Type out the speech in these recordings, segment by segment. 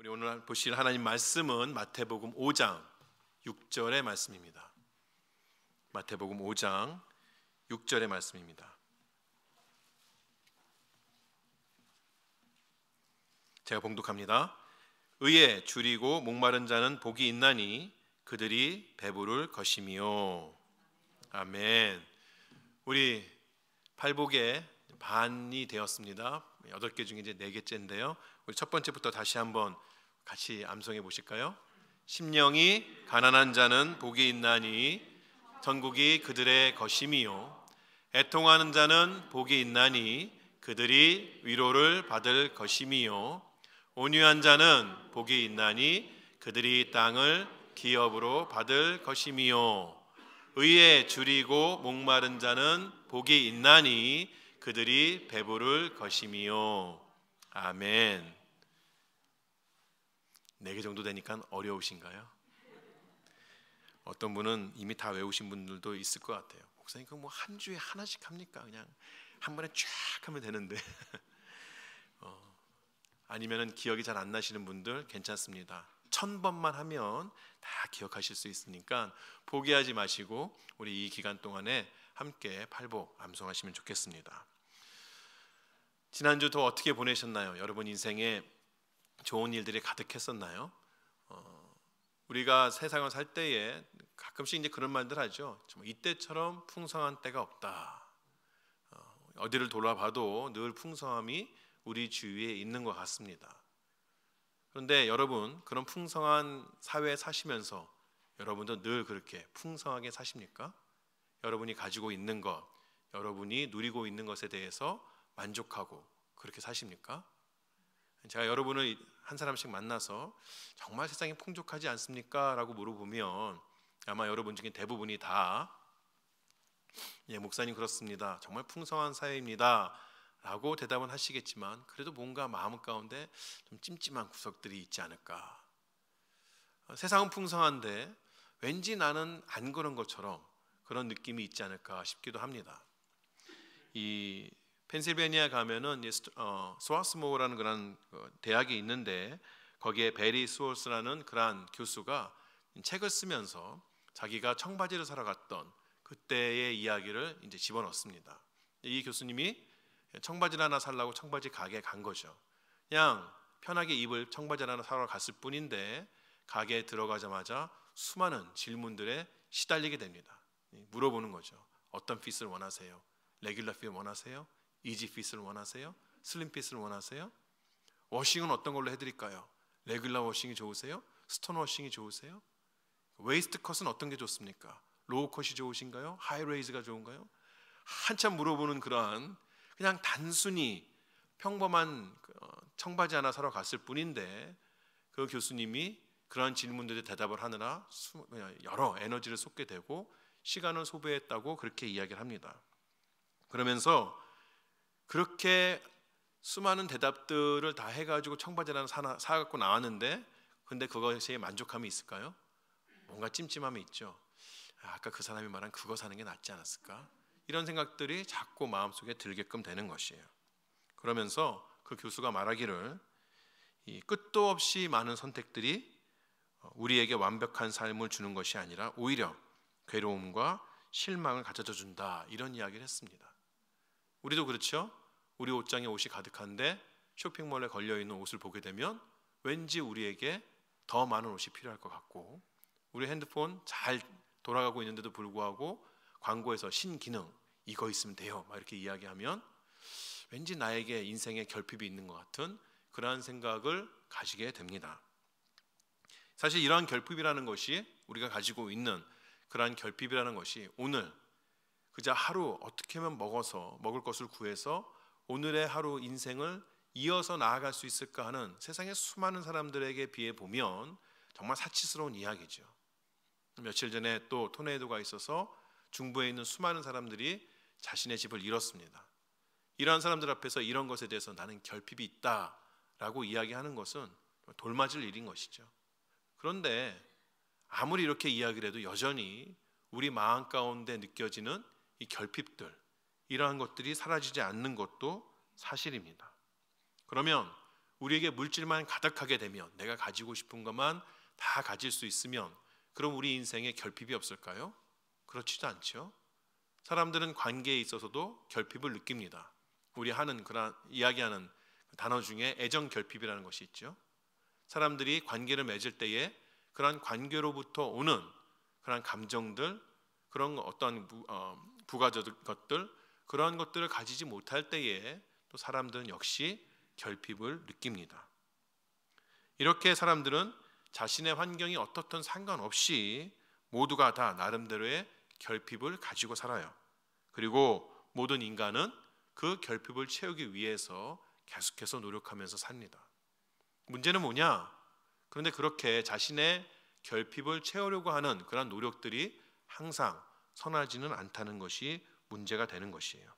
우리 오늘 보실 하나님 말씀은 마태복음 5장 6절의 말씀입니다. 마태복음 5장 6절의 말씀입니다. 제가 봉독합니다. 의에 줄이고 목마른 자는 복이 있나니 그들이 배부를 것이요 아멘. 우리 팔복의 반이 되었습니다. 여덟 개 중에 이제 네 개째인데요. 우리 첫 번째부터 다시 한번 같이 암송해 보실까요? 심령이 가난한 자는 복이 있나니 전국이 그들의 것임이요 애통하는 자는 복이 있나니 그들이 위로를 받을 것임이요 온유한 자는 복이 있나니 그들이 땅을 기업으로 받을 것임이요 의에 줄이고 목마른 자는 복이 있나니 그들이 배부를 것임이요 아멘 네개 정도 되니까 어려우신가요? 어떤 분은 이미 다 외우신 분들도 있을 것 같아요. 목사님 그 뭐 한 주에 하나씩 합니까? 그냥 한 번에 쫙 하면 되는데. 어, 아니면은 기억이 잘 안 나시는 분들 괜찮습니다. 천 번만 하면 다 기억하실 수 있으니까 포기하지 마시고 우리 이 기간 동안에 함께 팔복 암송하시면 좋겠습니다. 지난주 더 어떻게 보내셨나요? 여러분 인생에 좋은 일들이 가득했었나요? 어, 우리가 세상을 살 때에 가끔씩 이제 그런 말들 하죠. 이때처럼 풍성한 때가 없다. 어, 디를 돌아봐도 늘 풍성함이 우리 주위에 있는 것 같습니다. 그런데 여러분 그런 풍성한 사회에 사시면서 여러분도 늘 그렇게 풍성하게 사십니까? 여러분이 가지고 있는 것, 여러분이 누리고 있는 것에 대해서 만족하고 그렇게 사십니까? 제가 여러분을 한 사람씩 만나서 정말 세상이 풍족하지 않습니까? 라고 물어보면 아마 여러분 중에 대부분이 다 예, 목사님 그렇습니다. 정말 풍성한 사회입니다. 라고 대답은 하시겠지만 그래도 뭔가 마음 가운데 좀 찜찜한 구석들이 있지 않을까. 어, 세상은 풍성한데 왠지 나는 안 그런 것처럼 그런 느낌이 있지 않을까 싶기도 합니다. 이 펜실베니아 가면은 어, 스와스모라는 그런 그 대학이 있는데 거기에 베리 스월스라는 그러한 교수가 책을 쓰면서 자기가 청바지를 사러 갔던 그때의 이야기를 이제 집어넣습니다. 이 교수님이 청바지를 하나 살라고 청바지 가게에 간 거죠. 그냥 편하게 입을 청바지 하나 사러 갔을 뿐인데 가게에 들어가자마자 수많은 질문들에 시달리게 됩니다. 물어보는 거죠. 어떤 핏을 원하세요? 레귤러 핏 원하세요? 이지핏을 e e 원하세요? 슬림핏을 원하세요? 워싱은 어떤 걸로 해드릴까요? 레귤러 워싱이 좋으세요? 스톤 워싱이 좋으세요? 웨이스트 컷은 어떤 게 좋습니까? 로우 컷이 좋으신가요? 하이 레이즈가 좋은가요? 한참 물어보는 그러한 그냥 단순히 평범한 그, 어, 청바지 하나 사러 갔을 뿐인데 그 교수님이 그러한 질문들에 대답을 하느라 여러 에너지를 쏟게 되고 시간을 소비했다고 그렇게 이야기를 합니다. 그러면서 그렇게 수많은 대답들을 다 해가지고 청바지라는 사나, 사갖고 나왔는데 근데 그것에 만족함이 있을까요? 뭔가 찜찜함이 있죠. 아, 아까 그 사람이 말한 그거 사는 게 낫지 않았을까? 이런 생각들이 자꾸 마음속에 들게끔 되는 것이에요. 그러면서 그 교수가 말하기를 이 끝도 없이 많은 선택들이 우리에게 완벽한 삶을 주는 것이 아니라 오히려 괴로움과 실망을 가져다 준다 이런 이야기를 했습니다. 우리도 그렇죠? 우리 옷장에 옷이 가득한데 쇼핑몰에 걸려 있는 옷을 보게 되면 왠지 우리에게 더 많은 옷이 필요할 것 같고 우리 핸드폰 잘 돌아가고 있는데도 불구하고 광고에서 신기능 이거 있으면 돼요 막 이렇게 이야기하면 왠지 나에게 인생의 결핍이 있는 것 같은 그러한 생각을 가지게 됩니다. 사실 이러한 결핍이라는 것이 우리가 가지고 있는 그러한 결핍이라는 것이 오늘 그저 하루 어떻게 하면 먹어서 먹을 것을 구해서 오늘의 하루 인생을 이어서 나아갈 수 있을까 하는 세상의 수많은 사람들에게 비해 보면 정말 사치스러운 이야기죠. 며칠 전에 또 토네이도가 있어서 중부에 있는 수많은 사람들이 자신의 집을 잃었습니다. 이러한 사람들 앞에서 이런 것에 대해서 나는 결핍이 있다라고 이야기하는 것은 돌맞을 일인 것이죠. 그런데 아무리 이렇게 이야기를 해도 여전히 우리 마음 가운데 느껴지는 이 결핍들 이러한 것들이 사라지지 않는 것도 사실입니다. 그러면 우리에게 물질만 가득하게 되면 내가 가지고 싶은 것만 다 가질 수 있으면 그럼 우리 인생에 결핍이 없을까요? 그렇지도 않죠. 사람들은 관계에 있어서도 결핍을 느낍니다. 우리 하는 그런 이야기하는 그 단어 중에 애정 결핍이라는 것이 있죠. 사람들이 관계를 맺을 때에 그런 관계로부터 오는 그런 감정들, 그런 어떠 부, 어, 부가적 것들 그러한 것들을 가지지 못할 때에 또 사람들은 역시 결핍을 느낍니다. 이렇게 사람들은 자신의 환경이 어떻든 상관없이 모두가 다 나름대로의 결핍을 가지고 살아요. 그리고 모든 인간은 그 결핍을 채우기 위해서 계속해서 노력하면서 삽니다. 문제는 뭐냐? 그런데 그렇게 자신의 결핍을 채우려고 하는 그런 노력들이 항상 선하지는 않다는 것이 문제가 되는 것이에요.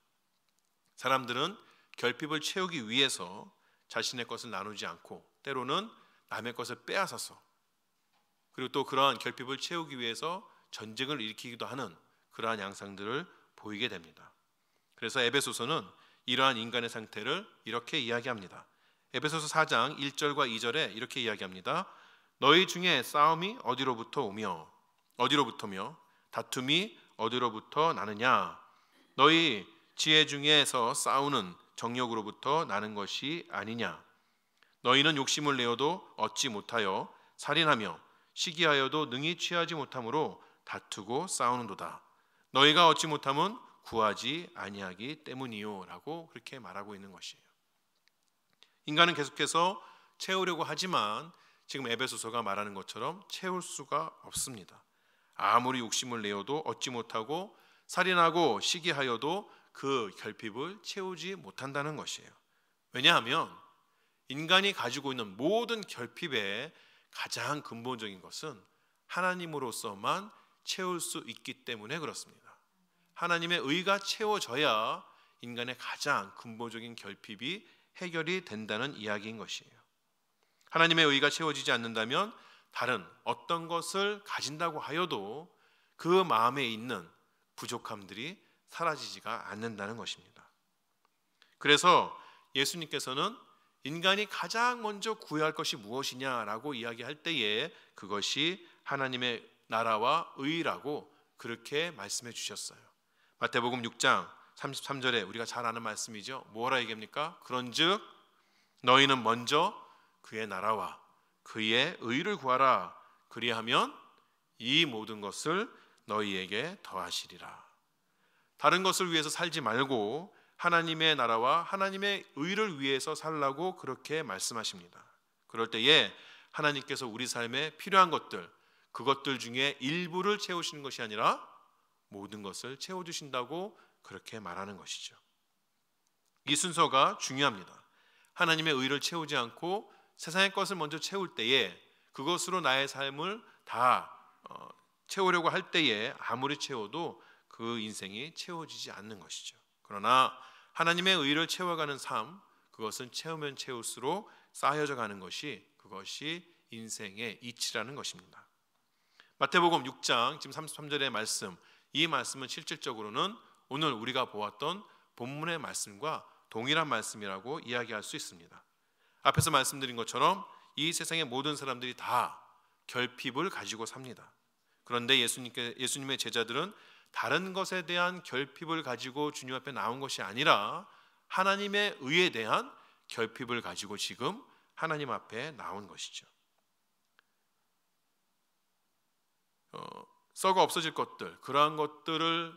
사람들은 결핍을 채우기 위해서 자신의 것을 나누지 않고 때로는 남의 것을 빼앗아서 그리고 또 그러한 결핍을 채우기 위해서 전쟁을 일으키기도 하는 그러한 양상들을 보이게 됩니다. 그래서 에베소서는 이러한 인간의 상태를 이렇게 이야기합니다. 에베소서 4장 1절과 2절에 이렇게 이야기합니다. 너희 중에 싸움이 어디로부터 오며 어디로부터며 다툼이 어디로부터 나느냐 너희 지혜 중에서 싸우는 정욕으로부터 나는 것이 아니냐 너희는 욕심을 내어도 얻지 못하여 살인하며 시기하여도 능히 취하지 못하므로 다투고 싸우는도다 너희가 얻지 못함은 구하지 아니하기 때문이요라고 그렇게 말하고 있는 것이에요. 인간은 계속해서 채우려고 하지만 지금 에베소서가 말하는 것처럼 채울 수가 없습니다. 아무리 욕심을 내어도 얻지 못하고 살인하고 시기하여도 그 결핍을 채우지 못한다는 것이에요. 왜냐하면 인간이 가지고 있는 모든 결핍의 가장 근본적인 것은 하나님으로서만 채울 수 있기 때문에 그렇습니다. 하나님의 의가 채워져야 인간의 가장 근본적인 결핍이 해결이 된다는 이야기인 것이에요. 하나님의 의가 채워지지 않는다면 다른 어떤 것을 가진다고 하여도 그 마음에 있는 부족함들이 사라지지가 않는다는 것입니다. 그래서 예수님께서는 인간이 가장 먼저 구해야 할 것이 무엇이냐라고 이야기할 때에 그것이 하나님의 나라와 의라고 그렇게 말씀해 주셨어요. 마태복음 6장 33절에 우리가 잘 아는 말씀이죠. 뭐라 얘기합니까? 그런즉 너희는 먼저 그의 나라와 그의 의를 구하라. 그리하면 이 모든 것을 너희에게 더하시리라. 다른 것을 위해서 살지 말고 하나님의 나라와 하나님의 의를 위해서 살라고 그렇게 말씀하십니다. 그럴 때에 하나님께서 우리 삶에 필요한 것들 그것들 중에 일부를 채우시는 것이 아니라 모든 것을 채워 주신다고 그렇게 말하는 것이죠. 이 순서가 중요합니다. 하나님의 의를 채우지 않고 세상의 것을 먼저 채울 때에 그것으로 나의 삶을 다 어, 채우려고 할 때에 아무리 채워도 그 인생이 채워지지 않는 것이죠. 그러나 하나님의 의를 채워가는 삶, 그것은 채우면 채울수록 쌓여져 가는 것이 그것이 인생의 이치라는 것입니다. 마태복음 6장 지금 33절의 말씀, 이 말씀은 실질적으로는 오늘 우리가 보았던 본문의 말씀과 동일한 말씀이라고 이야기할 수 있습니다. 앞에서 말씀드린 것처럼 이 세상의 모든 사람들이 다 결핍을 가지고 삽니다. 그런데 예수님께, 예수님의 제자들은 다른 것에 대한 결핍을 가지고 주님 앞에 나온 것이 아니라 하나님의 의에 대한 결핍을 가지고 지금 하나님 앞에 나온 것이죠. 어, 썩어 없어질 것들, 그러한 것들을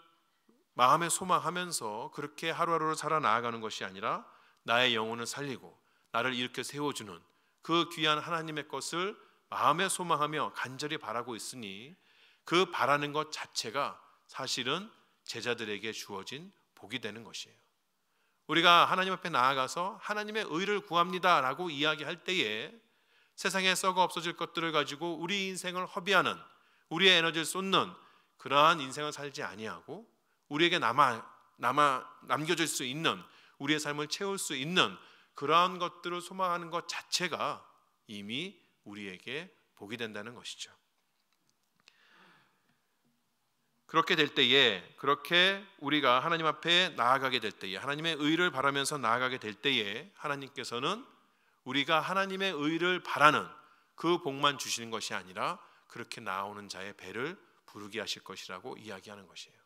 마음에 소망하면서 그렇게 하루하루를 살아 나아가는 것이 아니라 나의 영혼을 살리고 나를 일으켜 세워주는 그 귀한 하나님의 것을 마음에 소망하며 간절히 바라고 있으니 그 바라는 것 자체가 사실은 제자들에게 주어진 복이 되는 것이에요. 우리가 하나님 앞에 나아가서 하나님의 의를 구합니다라고 이야기할 때에 세상에 썩어 없어질 것들을 가지고 우리 인생을 허비하는 우리의 에너지를 쏟는 그러한 인생을 살지 아니하고 우리에게 남아 남아 남겨질 수 있는 우리의 삶을 채울 수 있는 그러한 것들을 소망하는 것 자체가 이미 우리에게 복이 된다는 것이죠. 그렇게 될 때에 그렇게 우리가 하나님 앞에 나아가게 될 때에 하나님의 의를 바라면서 나아가게 될 때에 하나님께서는 우리가 하나님의 의를 바라는 그 복만 주시는 것이 아니라 그렇게 나오는 자의 배를 부르게 하실 것이라고 이야기하는 것이에요.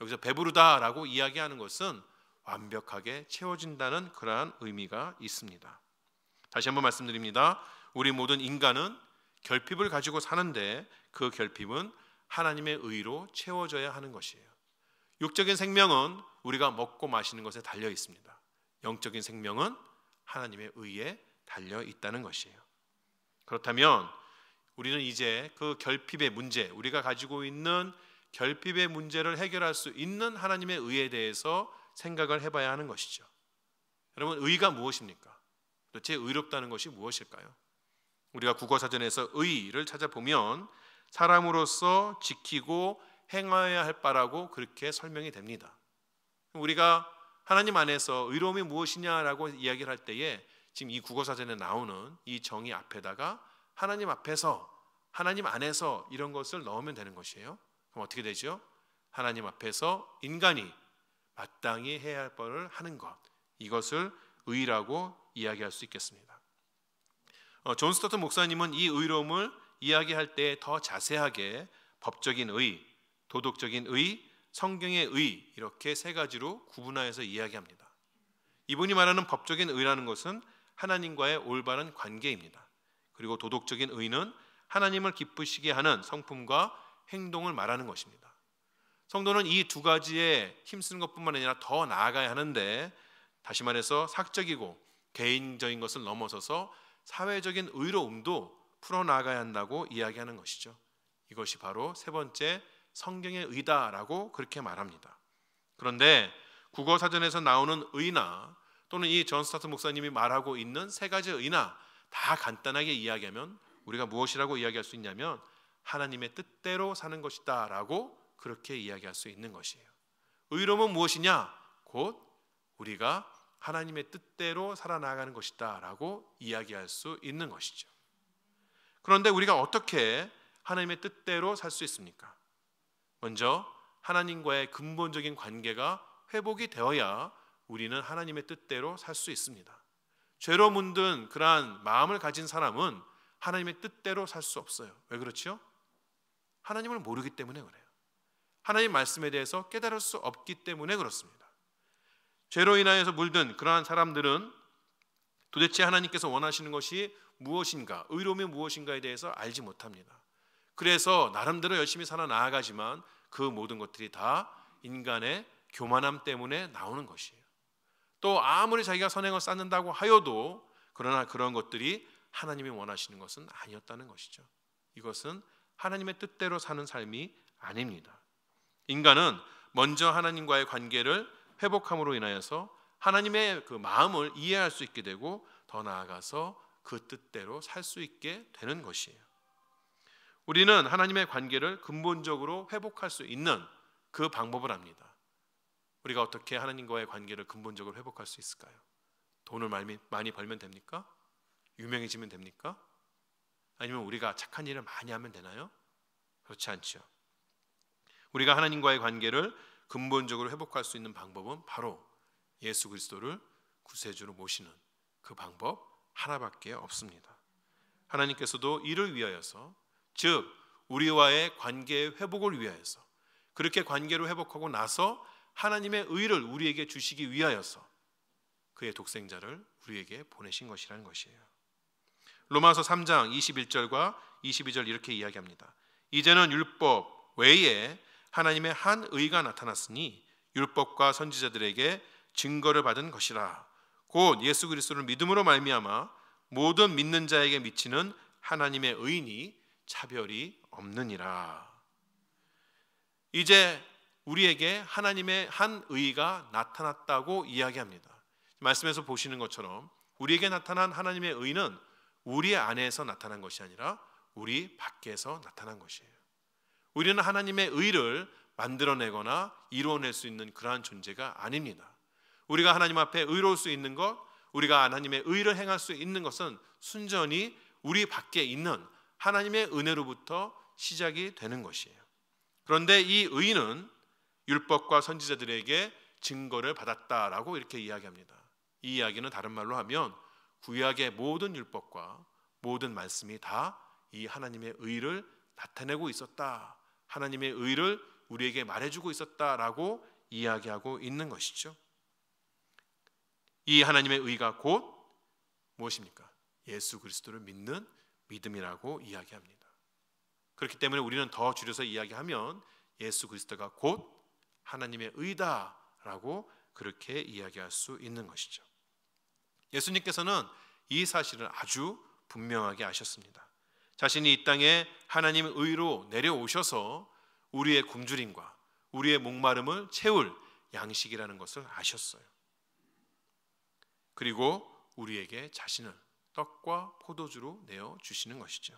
여기서 배부르다라고 이야기하는 것은 완벽하게 채워진다는 그러한 의미가 있습니다. 다시 한번 말씀드립니다. 우리 모든 인간은 결핍을 가지고 사는데 그 결핍은 하나님의 의로 채워져야 하는 것이에요. 육적인 생명은 우리가 먹고 마시는 것에 달려 있습니다. 영적인 생명은 하나님의 의에 달려 있다는 것이에요. 그렇다면 우리는 이제 그 결핍의 문제, 우리가 가지고 있는 결핍의 문제를 해결할 수 있는 하나님의 의에 대해서 생각을 해봐야 하는 것이죠. 여러분, 의가 무엇입니까? 도대체 의롭다는 것이 무엇일까요? 우리가 국어사전에서 의를 찾아보면 사람으로서 지키고 행하여야 할 바라고 그렇게 설명이 됩니다. 우리가 하나님 안에서 의로움이 무엇이냐라고 이야기를 할 때에 지금 이 국어사전에 나오는 이 정의 앞에다가 하나님 앞에서 하나님 안에서 이런 것을 넣으면 되는 것이에요. 그럼 어떻게 되죠? 하나님 앞에서 인간이 마땅히 해야 할 바를 하는 것 이것을 의라고 이야기할 수 있겠습니다. 어, 존 스토트 목사님은 이 의로움을 이야기할 때 더 자세하게 법적인 의, 도덕적인 의, 성경의 의 이렇게 세 가지로 구분하여서 이야기합니다. 이분이 말하는 법적인 의라는 것은 하나님과의 올바른 관계입니다. 그리고 도덕적인 의는 하나님을 기쁘시게 하는 성품과 행동을 말하는 것입니다. 성도는 이 두 가지에 힘쓰는 것뿐만 아니라 더 나아가야 하는데 다시 말해서 사적이고 개인적인 것을 넘어서서 사회적인 의로움도 풀어나가야 한다고 이야기하는 것이죠. 이것이 바로 세 번째 성경의 의다라고 그렇게 말합니다. 그런데 국어 사전에서 나오는 의나 또는 이 존스타트 목사님이 말하고 있는 세 가지 의나 다 간단하게 이야기하면 우리가 무엇이라고 이야기할 수 있냐면 하나님의 뜻대로 사는 것이다라고 그렇게 이야기할 수 있는 것이에요. 의로움은 무엇이냐? 곧 우리가 하나님의 뜻대로 살아나가는 것이다라고 이야기할 수 있는 것이죠. 그런데 우리가 어떻게 하나님의 뜻대로 살 수 있습니까? 먼저 하나님과의 근본적인 관계가 회복이 되어야 우리는 하나님의 뜻대로 살 수 있습니다. 죄로 문든 그러한 마음을 가진 사람은 하나님의 뜻대로 살 수 없어요. 왜 그렇지요? 하나님을 모르기 때문에 그래요. 하나님 말씀에 대해서 깨달을 수 없기 때문에 그렇습니다. 죄로 인하여서 물든 그러한 사람들은 도대체 하나님께서 원하시는 것이 무엇인가, 의로움이 무엇인가에 대해서 알지 못합니다. 그래서 나름대로 열심히 살아 나아가지만 그 모든 것들이 다 인간의 교만함 때문에 나오는 것이에요. 또 아무리 자기가 선행을 쌓는다고 하여도 그러나 그런 것들이 하나님이 원하시는 것은 아니었다는 것이죠. 이것은 하나님의 뜻대로 사는 삶이 아닙니다. 인간은 먼저 하나님과의 관계를 회복함으로 인하여서 하나님의 그 마음을 이해할 수 있게 되고 더 나아가서 그 뜻대로 살 수 있게 되는 것이에요. 우리는 하나님의 관계를 근본적으로 회복할 수 있는 그 방법을 압니다. 우리가 어떻게 하나님과의 관계를 근본적으로 회복할 수 있을까요? 돈을 많이 벌면 됩니까? 유명해지면 됩니까? 아니면 우리가 착한 일을 많이 하면 되나요? 그렇지 않죠. 우리가 하나님과의 관계를 근본적으로 회복할 수 있는 방법은 바로 예수 그리스도를 구세주로 모시는 그 방법 하나밖에 없습니다. 하나님께서도 이를 위하여서 즉 우리와의 관계 회복을 위하여서 그렇게 관계를 회복하고 나서 하나님의 의를 우리에게 주시기 위하여서 그의 독생자를 우리에게 보내신 것이라는 것이에요. 로마서 3장 21절과 22절 이렇게 이야기합니다. 이제는 율법 외에 하나님의 한 의가 나타났으니 율법과 선지자들에게 증거를 받은 것이라 곧 예수 그리스도를 믿음으로 말미암아 모든 믿는 자에게 미치는 하나님의 의인이 차별이 없느니라. 이제 우리에게 하나님의 한 의가 나타났다고 이야기합니다. 말씀에서 보시는 것처럼 우리에게 나타난 하나님의 의는 우리 안에서 나타난 것이 아니라 우리 밖에서 나타난 것이에요. 우리는 하나님의 의를 만들어내거나 이루어낼 수 있는 그러한 존재가 아닙니다. 우리가 하나님 앞에 의로울 수 있는 것, 우리가 하나님의 의를 행할 수 있는 것은 순전히 우리 밖에 있는 하나님의 은혜로부터 시작이 되는 것이에요. 그런데 이 의는 율법과 선지자들에게 증거를 받았다라고 이렇게 이야기합니다. 이 이야기는 다른 말로 하면 구약의 모든 율법과 모든 말씀이 다 이 하나님의 의를 나타내고 있었다. 하나님의 의를 우리에게 말해주고 있었다라고 이야기하고 있는 것이죠. 이 하나님의 의가 곧 무엇입니까? 예수 그리스도를 믿는 믿음이라고 이야기합니다. 그렇기 때문에 우리는 더 줄여서 이야기하면 예수 그리스도가 곧 하나님의 의다라고 그렇게 이야기할 수 있는 것이죠. 예수님께서는 이 사실을 아주 분명하게 아셨습니다. 자신이 이 땅에 하나님의 의로 내려오셔서 우리의 굶주림과 우리의 목마름을 채울 양식이라는 것을 아셨어요. 그리고 우리에게 자신을 떡과 포도주로 내어 주시는 것이죠.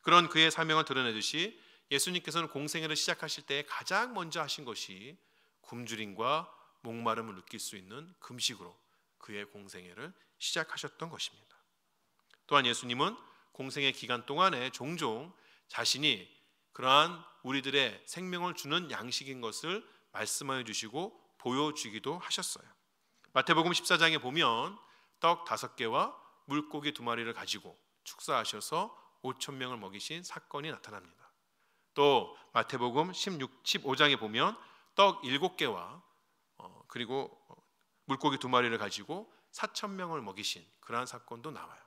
그런 그의 사명을 드러내듯이 예수님께서는 공생애를 시작하실 때 가장 먼저 하신 것이 굶주림과 목마름을 느낄 수 있는 금식으로 그의 공생애를 시작하셨던 것입니다. 또한 예수님은 공생의 기간 동안에 종종 자신이 그러한 우리들의 생명을 주는 양식인 것을 말씀하여 주시고 보여주기도 하셨어요. 마태복음 14장에 보면 떡 다섯 개와 물고기 두 마리를 가지고 축사하셔서 5천 명을 먹이신 사건이 나타납니다. 또 마태복음 16, 15장에 보면 떡 일곱 개와 어, 그리고 물고기 두 마리를 가지고 4천 명을 먹이신 그러한 사건도 나와요.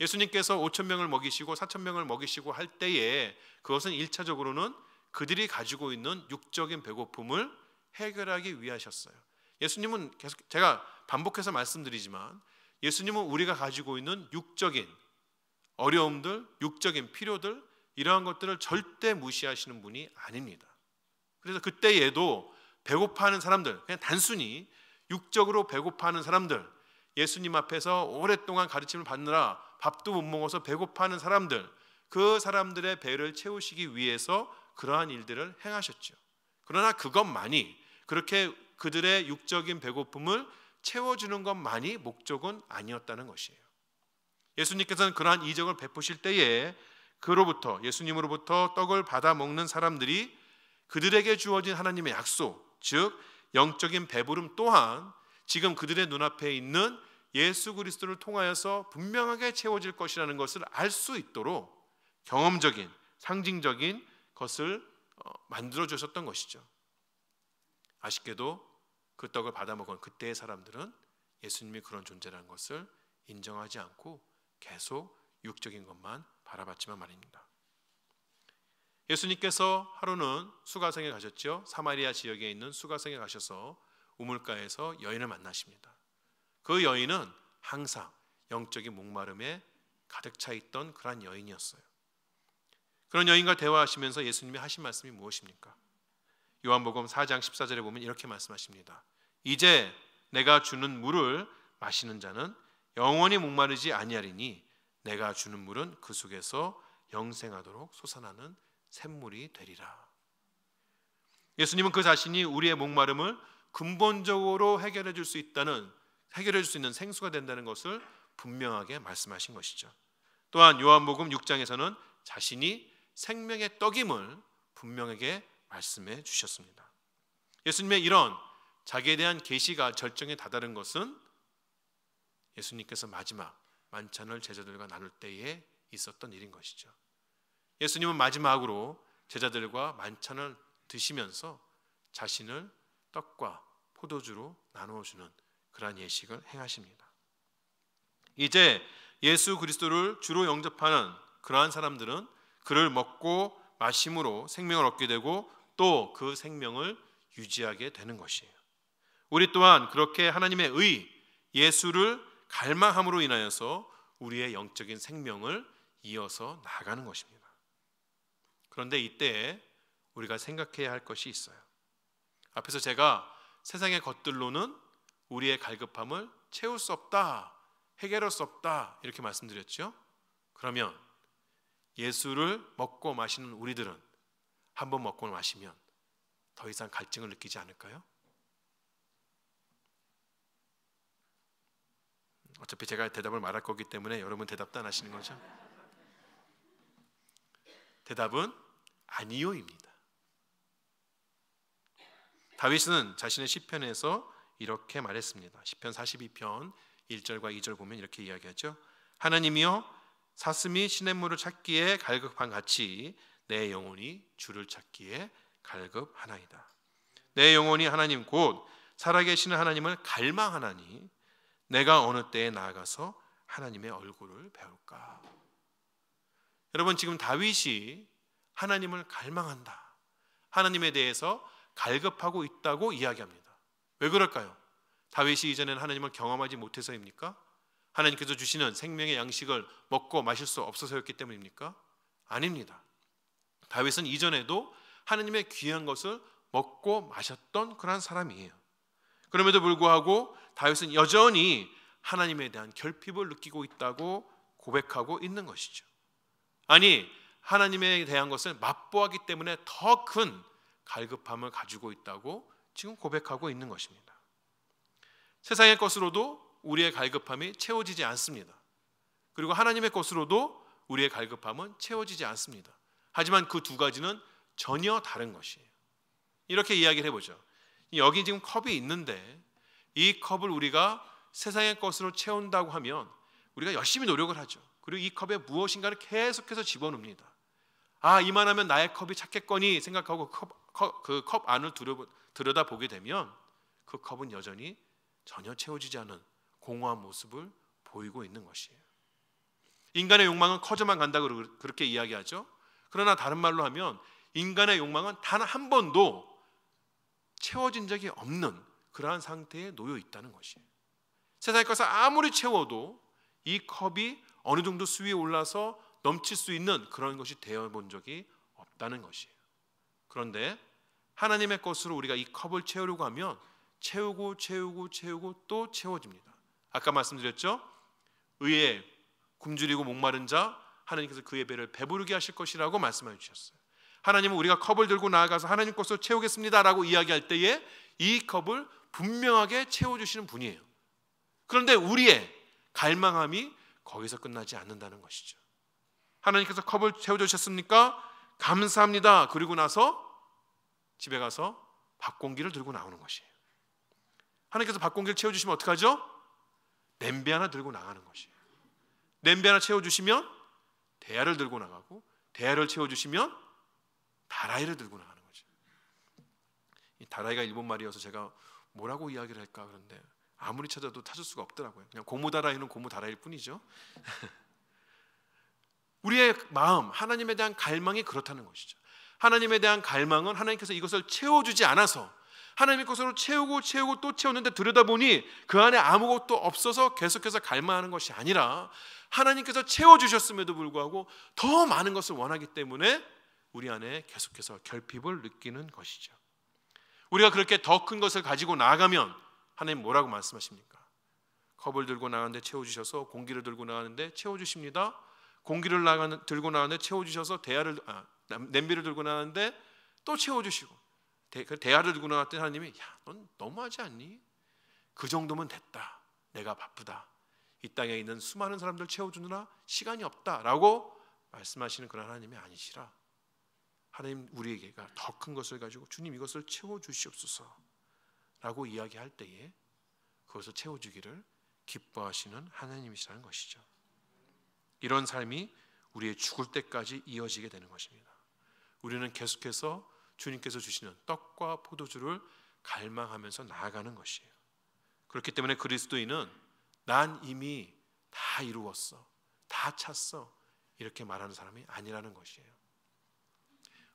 예수님께서 5천 명을 먹이시고 4천 명을 먹이시고 할 때에 그것은 일차적으로는 그들이 가지고 있는 육적인 배고픔을 해결하기 위하셨어요. 예수님은 계속 제가 반복해서 말씀드리지만 예수님은 우리가 가지고 있는 육적인 어려움들, 육적인 필요들 이러한 것들을 절대 무시하시는 분이 아닙니다. 그래서 그때 에도 배고파하는 사람들, 그냥 단순히 육적으로 배고파하는 사람들, 예수님 앞에서 오랫동안 가르침을 받느라 밥도 못 먹어서 배고파하는 사람들, 그 사람들의 배를 채우시기 위해서 그러한 일들을 행하셨죠. 그러나 그것만이 그렇게 그들의 육적인 배고픔을 채워주는 것만이 목적은 아니었다는 것이에요. 예수님께서는 그러한 이적을 베푸실 때에 그로부터 예수님으로부터 떡을 받아 먹는 사람들이 그들에게 주어진 하나님의 약속, 즉 영적인 배부름 또한 지금 그들의 눈앞에 있는 예수 그리스도를 통하여서 분명하게 채워질 것이라는 것을 알 수 있도록 경험적인 상징적인 것을 어, 만들어 주셨던 것이죠. 아쉽게도 그 떡을 받아 먹은 그때의 사람들은 예수님이 그런 존재라는 것을 인정하지 않고 계속 육적인 것만 바라봤지만 말입니다. 예수님께서 하루는 수가성에 가셨죠. 사마리아 지역에 있는 수가성에 가셔서 우물가에서 여인을 만나십니다. 그 여인은 항상 영적인 목마름에 가득 차 있던 그러 여인이었어요. 그런 여인과 대화하시면서 예수님이 하신 말씀이 무엇입니까? 요한복음 4장 14절에 보면 이렇게 말씀하십니다. 이제 내가 주는 물을 마시는 자는 영원히 목마르지 아니하리니 내가 주는 물은 그 속에서 영생하도록 솟아나는 샘물이 되리라. 예수님은 그 자신이 우리의 목마름을 근본적으로 해결해 줄 수 있다는 해결해 줄 수 있는 생수가 된다는 것을 분명하게 말씀하신 것이죠. 또한 요한복음 6장에서는 자신이 생명의 떡임을 분명하게 말씀해 주셨습니다. 예수님의 이런 자기에 대한 계시가 절정에 다다른 것은 예수님께서 마지막 만찬을 제자들과 나눌 때에 있었던 일인 것이죠. 예수님은 마지막으로 제자들과 만찬을 드시면서 자신을 떡과 포도주로 나누어 주는 그러한 예식을 행하십니다. 이제 예수 그리스도를 주로 영접하는 그러한 사람들은 그를 먹고 마심으로 생명을 얻게 되고 또그 생명을 유지하게 되는 것이에요. 우리 또한 그렇게 하나님의 의 예수를 갈망함으로 인하여서 우리의 영적인 생명을 이어서 나아가는 것입니다. 그런데 이때 우리가 생각해야 할 것이 있어요. 앞에서 제가 세상의 것들로는 우리의 갈급함을 채울 수 없다, 해결할 수 없다 이렇게 말씀드렸죠. 그러면 예수를 먹고 마시는 우리들은 한번 먹고 마시면 더 이상 갈증을 느끼지 않을까요? 어차피 제가 대답을 말할 거기 때문에 여러분 대답도 안 하시는 거죠? 대답은 아니요입니다. 다윗은 자신의 시편에서 이렇게 말했습니다. 시편 42편 1절과 2절 보면 이렇게 이야기하죠. 하나님이여 사슴이 시냇물을 찾기에 갈급한 같이 내 영혼이 주를 찾기에 갈급하나이다. 내 영혼이 하나님 곧 살아계시는 하나님을 갈망하나니 내가 어느 때에 나아가서 하나님의 얼굴을 배울까? 여러분 지금 다윗이 하나님을 갈망한다. 하나님에 대해서 갈급하고 있다고 이야기합니다. 왜 그럴까요? 다윗이 이전엔 하나님을 경험하지 못해서입니까? 하나님께서 주시는 생명의 양식을 먹고 마실 수 없어서였기 때문입니까? 아닙니다. 다윗은 이전에도 하느님의 귀한 것을 먹고 마셨던 그런 사람이에요. 그럼에도 불구하고 다윗은 여전히 하나님에 대한 결핍을 느끼고 있다고 고백하고 있는 것이죠. 아니, 하나님에 대한 것을 맛보하기 때문에 더 큰 갈급함을 가지고 있다고 지금 고백하고 있는 것입니다. 세상의 것으로도 우리의 갈급함이 채워지지 않습니다. 그리고 하나님의 것으로도 우리의 갈급함은 채워지지 않습니다. 하지만 그 두 가지는 전혀 다른 것이에요. 이렇게 이야기를 해보죠. 여기 지금 컵이 있는데 이 컵을 우리가 세상의 것으로 채운다고 하면 우리가 열심히 노력을 하죠. 그리고 이 컵에 무엇인가를 계속해서 집어넣습니다. 아 이만하면 나의 컵이 찾겠거니 생각하고 그컵 그 안을 들여다 보게 되면 그 컵은 여전히 전혀 채워지지 않은 공허한 모습을 보이고 있는 것이에요. 인간의 욕망은 커져만 간다 그렇게 이야기하죠. 그러나 다른 말로 하면 인간의 욕망은 단 한 번도 채워진 적이 없는 그러한 상태에 놓여 있다는 것이에요. 세상의 것을 아무리 채워도 이 컵이 어느 정도 수위에 올라서 넘칠 수 있는 그런 것이 되어 본 적이 없다는 것이에요. 그런데 하나님의 것으로 우리가 이 컵을 채우려고 하면 채우고 채우고 채우고 또 채워집니다. 아까 말씀드렸죠? 의에 굶주리고 목마른 자 하나님께서 그의 배를 배부르게 하실 것이라고 말씀해 주셨어요. 하나님은 우리가 컵을 들고 나아가서 하나님 것으로 채우겠습니다라고 이야기할 때에 이 컵을 분명하게 채워 주시는 분이에요. 그런데 우리의 갈망함이 거기서 끝나지 않는다는 것이죠. 하나님께서 컵을 채워 주셨습니까? 감사합니다. 그리고 나서 집에 가서 밥공기를 들고 나오는 것이에요. 하나님께서 밥공기를 채워 주시면 어떡하죠? 냄비 하나 들고 나가는 것이에요. 냄비 하나 채워 주시면 대야를 들고 나가고 대야를 채워주시면 다라이를 들고 나가는 거죠. 이 다라이가 일본 말이어서 제가 뭐라고 이야기를 할까 그런데 아무리 찾아도 찾을 수가 없더라고요. 그냥 고무 다라이는 고무 다라일 이 뿐이죠. 우리의 마음 하나님에 대한 갈망이 그렇다는 것이죠. 하나님에 대한 갈망은 하나님께서 이것을 채워주지 않아서 하나님의 것으로 채우고 채우고 또 채웠는데 들여다보니 그 안에 아무것도 없어서 계속해서 갈망하는 것이 아니라 하나님께서 채워주셨음에도 불구하고 더 많은 것을 원하기 때문에 우리 안에 계속해서 결핍을 느끼는 것이죠. 우리가 그렇게 더 큰 것을 가지고 나아가면 하나님 뭐라고 말씀하십니까? 컵을 들고 나가는데 채워주셔서 공기를 들고 나가는데 채워주십니다. 공기를 나가는, 들고 나가는데 채워주셔서 대야를 아, 냄비를 들고 나가는데 또 채워주시고 대, 그 대화를 듣고 나왔더니 하나님이 야, 넌 너무하지 않니? 그 정도면 됐다. 내가 바쁘다. 이 땅에 있는 수많은 사람들 채워주느라 시간이 없다라고 말씀하시는 그런 하나님이 아니시라. 하나님 우리에게가 더 큰 것을 가지고 주님 이것을 채워 주시옵소서라고 이야기할 때에 그것을 채워 주기를 기뻐하시는 하나님이시라는 것이죠. 이런 삶이 우리의 죽을 때까지 이어지게 되는 것입니다. 우리는 계속해서 주님께서 주시는 떡과 포도주를 갈망하면서 나아가는 것이에요. 그렇기 때문에 그리스도인은 난 이미 다 이루었어. 다 찼어. 이렇게 말하는 사람이 아니라는 것이에요.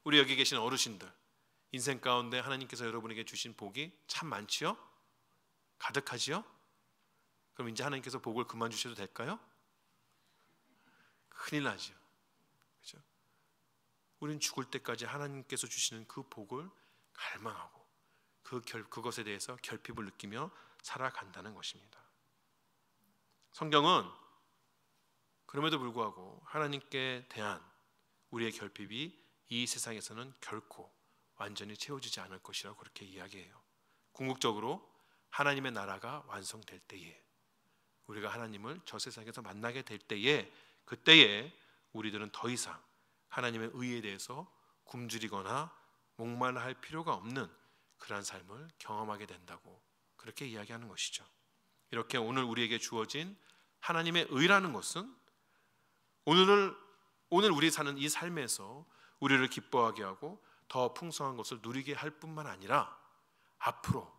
우리 여기 계신 어르신들 인생 가운데 하나님께서 여러분에게 주신 복이 참 많지요? 가득하지요? 그럼 이제 하나님께서 복을 그만 주셔도 될까요? 큰일 나죠. 우리는 죽을 때까지 하나님께서 주시는 그 복을 갈망하고 그 결, 그것에 대해서 결핍을 느끼며 살아간다는 것입니다. 성경은 그럼에도 불구하고 하나님께 대한 우리의 결핍이 이 세상에서는 결코 완전히 채워지지 않을 것이라고 그렇게 이야기해요. 궁극적으로 하나님의 나라가 완성될 때에 우리가 하나님을 저 세상에서 만나게 될 때에 그때에 우리들은 더 이상 하나님의 의에 대해서 굶주리거나 목말라할 필요가 없는 그러한 삶을 경험하게 된다고 그렇게 이야기하는 것이죠. 이렇게 오늘 우리에게 주어진 하나님의 의라는 것은 오늘 오늘 우리 사는 이 삶에서 우리를 기뻐하게 하고 더 풍성한 것을 누리게 할 뿐만 아니라 앞으로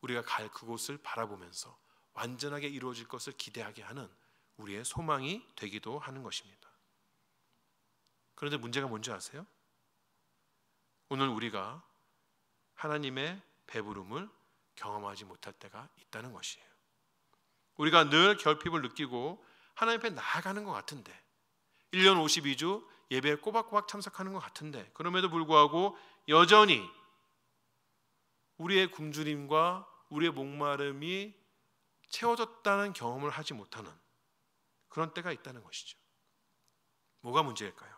우리가 갈 그곳을 바라보면서 완전하게 이루어질 것을 기대하게 하는 우리의 소망이 되기도 하는 것입니다. 그런데 문제가 뭔지 아세요? 오늘 우리가 하나님의 배부름을 경험하지 못할 때가 있다는 것이에요. 우리가 늘 결핍을 느끼고 하나님 앞에 나아가는 것 같은데 1년 52주 예배에 꼬박꼬박 참석하는 것 같은데 그럼에도 불구하고 여전히 우리의 굶주림과 우리의 목마름이 채워졌다는 경험을 하지 못하는 그런 때가 있다는 것이죠. 뭐가 문제일까요?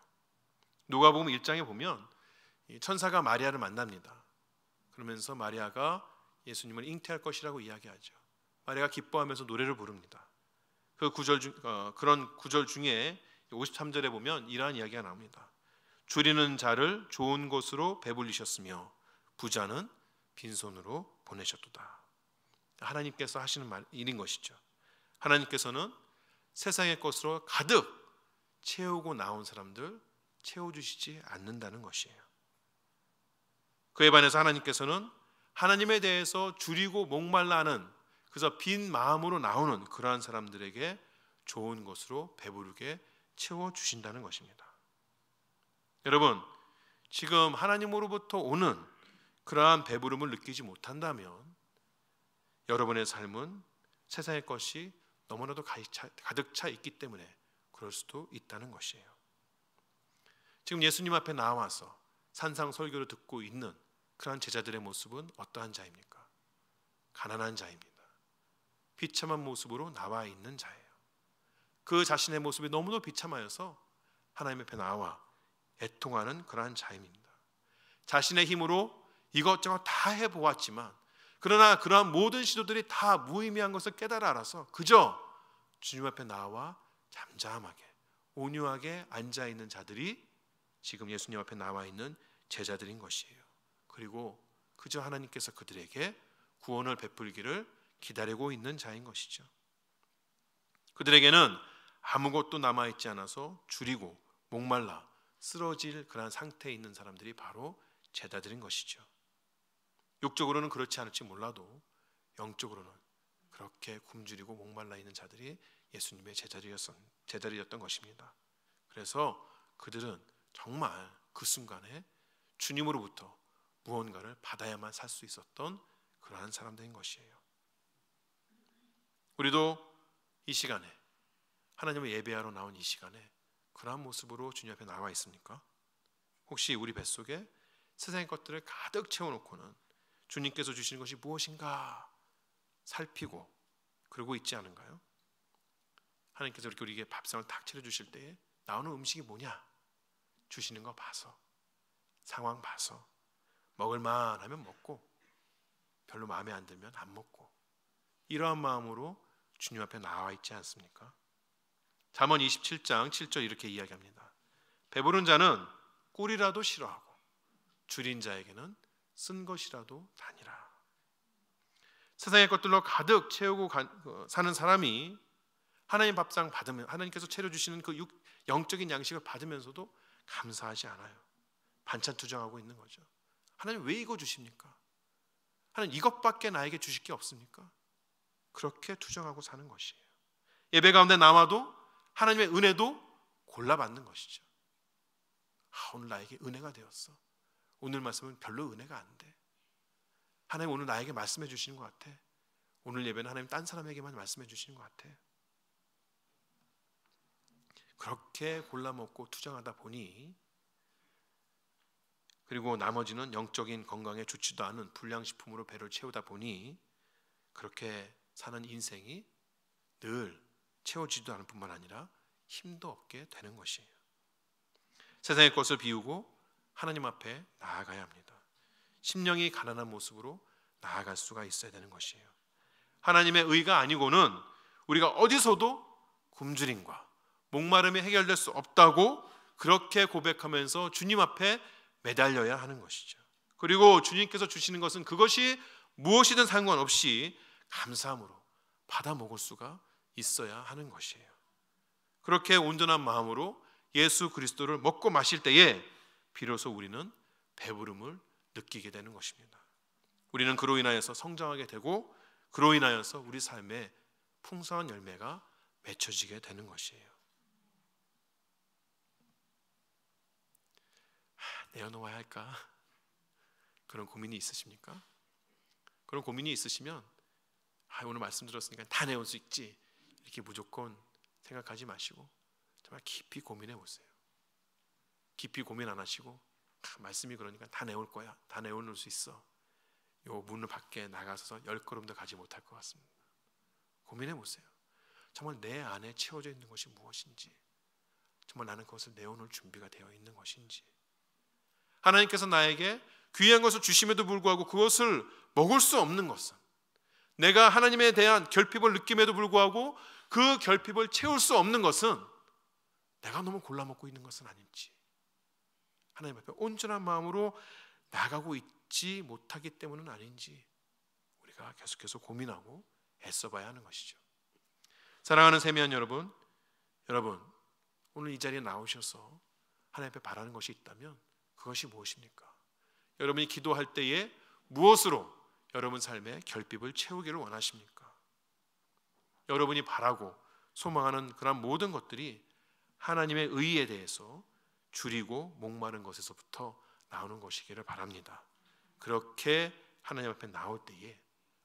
누가복음 1장에 보면 천사가 마리아를 만납니다. 그러면서 마리아가 예수님을 잉태할 것이라고 이야기하죠. 마리아가 기뻐하면서 노래를 부릅니다. 그 구절 중 어, 그런 구절 중에 53절에 보면 이러한 이야기가 나옵니다. 줄이는 자를 좋은 곳으로 배불리셨으며 부자는 빈손으로 보내셨도다. 하나님께서 하시는 말, 일인 것이죠. 하나님께서는 세상의 것으로 가득 채우고 나온 사람들 채워주시지 않는다는 것이에요. 그에 반해서 하나님께서는 하나님에 대해서 줄이고 목말라는 하 그래서 빈 마음으로 나오는 그러한 사람들에게 좋은 것으로 배부르게 채워 주신다는 것입니다. 여러분, 지금 하나님으로부터 오는 그러한 배부름을 느끼지 못한다면 여러분의 삶은 세상의 것이 너무나도 가득 차 있기 때문에 그럴 수도 있다는 것이에요. 지금 예수님 앞에 나와서 산상 설교를 듣고 있는 그러한 제자들의 모습은 어떠한 자입니까? 가난한 자입니다. 비참한 모습으로 나와 있는 자예요. 그 자신의 모습이 너무도 비참하여서 하나님 앞에 나와 애통하는 그러한 자입니다. 자신의 힘으로 이것저것 다 해보았지만 그러나 그러한 모든 시도들이 다 무의미한 것을 깨달아 알아서 그저 주님 앞에 나와 잠잠하게 온유하게 앉아 있는 자들이 지금 예수님 앞에 나와 있는 제자들인 것이에요. 그리고 그저 하나님께서 그들에게 구원을 베풀기를 기다리고 있는 자인 것이죠. 그들에게는 아무것도 남아 있지 않아서 줄이고 목말라 쓰러질 그러한 상태에 있는 사람들이 바로 제자들인 것이죠. 육적으로는 그렇지 않을지 몰라도 영적으로는 그렇게 굶주리고 목말라 있는 자들이 예수님의 제자들이었던, 제자들이었던 것입니다. 그래서 그들은 정말 그 순간에 주님으로부터 무언가를 받아야만 살 수 있었던 그러한 사람들인 것이에요. 우리도 이 시간에 하나님을 예배하러 나온 이 시간에 그러한 모습으로 주님 앞에 나와 있습니까? 혹시 우리 뱃속에 세상의 것들을 가득 채워놓고는 주님께서 주시는 것이 무엇인가 살피고 그러고 있지 않은가요? 하나님께서 이렇게 우리에게 밥상을 탁 차려주실 때에 나오는 음식이 뭐냐? 주시는 거 봐서 상황 봐서 먹을만 하면 먹고 별로 마음에 안 들면 안 먹고 이러한 마음으로 주님 앞에 나와 있지 않습니까? 잠언 27장 7절 이렇게 이야기합니다. 배부른 자는 꿀이라도 싫어하고 줄인 자에게는 쓴 것이라도 다니라. 세상의 것들로 가득 채우고 그, 사는 사람이 하나님 밥상 받으면 하나님께서 채려 주시는 그 영적인 양식을 받으면서도 감사하지 않아요. 반찬 투정하고 있는 거죠. 하나님 왜 이거 주십니까? 하나님 이것밖에 나에게 주실 게 없습니까? 그렇게 투정하고 사는 것이에요. 예배 가운데 남아도 하나님의 은혜도 골라받는 것이죠. 아, 오늘 나에게 은혜가 되었어. 오늘 말씀은 별로 은혜가 안 돼. 하나님 오늘 나에게 말씀해 주시는 것 같아. 오늘 예배는 하나님 딴 사람에게만 말씀해 주시는 것 같아. 그렇게 골라 먹고 투정하다 보니 그리고 나머지는 영적인 건강에 좋지도 않은 불량식품으로 배를 채우다 보니 그렇게 사는 인생이 늘 채워지지도 않을 뿐만 아니라 힘도 없게 되는 것이에요. 세상의 것을 비우고 하나님 앞에 나아가야 합니다. 심령이 가난한 모습으로 나아갈 수가 있어야 되는 것이에요. 하나님의 의가 아니고는 우리가 어디서도 굶주림과 목마름이 해결될 수 없다고 그렇게 고백하면서 주님 앞에 매달려야 하는 것이죠. 그리고 주님께서 주시는 것은 그것이 무엇이든 상관없이 감사함으로 받아 먹을 수가 있어야 하는 것이에요. 그렇게 온전한 마음으로 예수 그리스도를 먹고 마실 때에 비로소 우리는 배부름을 느끼게 되는 것입니다. 우리는 그로 인하여서 성장하게 되고 그로 인하여서 우리 삶에 풍성한 열매가 맺혀지게 되는 것이에요. 내어놓아야 할까? 그런 고민이 있으십니까? 그런 고민이 있으시면 아, 오늘 말씀 들었으니까 다 내올 수 있지 이렇게 무조건 생각하지 마시고 정말 깊이 고민해 보세요. 깊이 고민 안 하시고 아, 말씀이 그러니까 다 내올 거야, 다 내올 수 있어. 요 문을 밖에 나가서 열 걸음도 가지 못할 것 같습니다. 고민해 보세요. 정말 내 안에 채워져 있는 것이 무엇인지, 정말 나는 그것을 내어놓을 준비가 되어 있는 것인지. 하나님께서 나에게 귀한 것을 주심에도 불구하고 그것을 먹을 수 없는 것은 내가 하나님에 대한 결핍을 느낌에도 불구하고 그 결핍을 채울 수 없는 것은 내가 너무 골라 먹고 있는 것은 아닌지 하나님 앞에 온전한 마음으로 나가고 있지 못하기 때문은 아닌지 우리가 계속해서 고민하고 애써봐야 하는 것이죠. 사랑하는 세미한 여러분, 여러분 오늘 이 자리에 나오셔서 하나님 앞에 바라는 것이 있다면 그것이 무엇입니까? 여러분이 기도할 때에 무엇으로 여러분 삶의 결핍을 채우기를 원하십니까? 여러분이 바라고 소망하는 그런 모든 것들이 하나님의 의에 대해서 줄이고 목마른 것에서부터 나오는 것이기를 바랍니다. 그렇게 하나님 앞에 나올 때에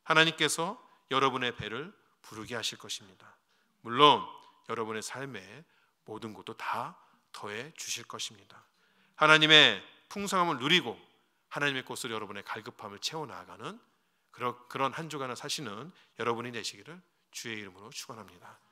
하나님께서 여러분의 배를 부르게 하실 것입니다. 물론 여러분의 삶에 모든 것도 다 더해 주실 것입니다. 하나님의 풍성함을 누리고 하나님의 꽃으로 여러분의 갈급함을 채워 나가는 그런 한 주간을 사시는 여러분이 되시기를 주의 이름으로 축원합니다.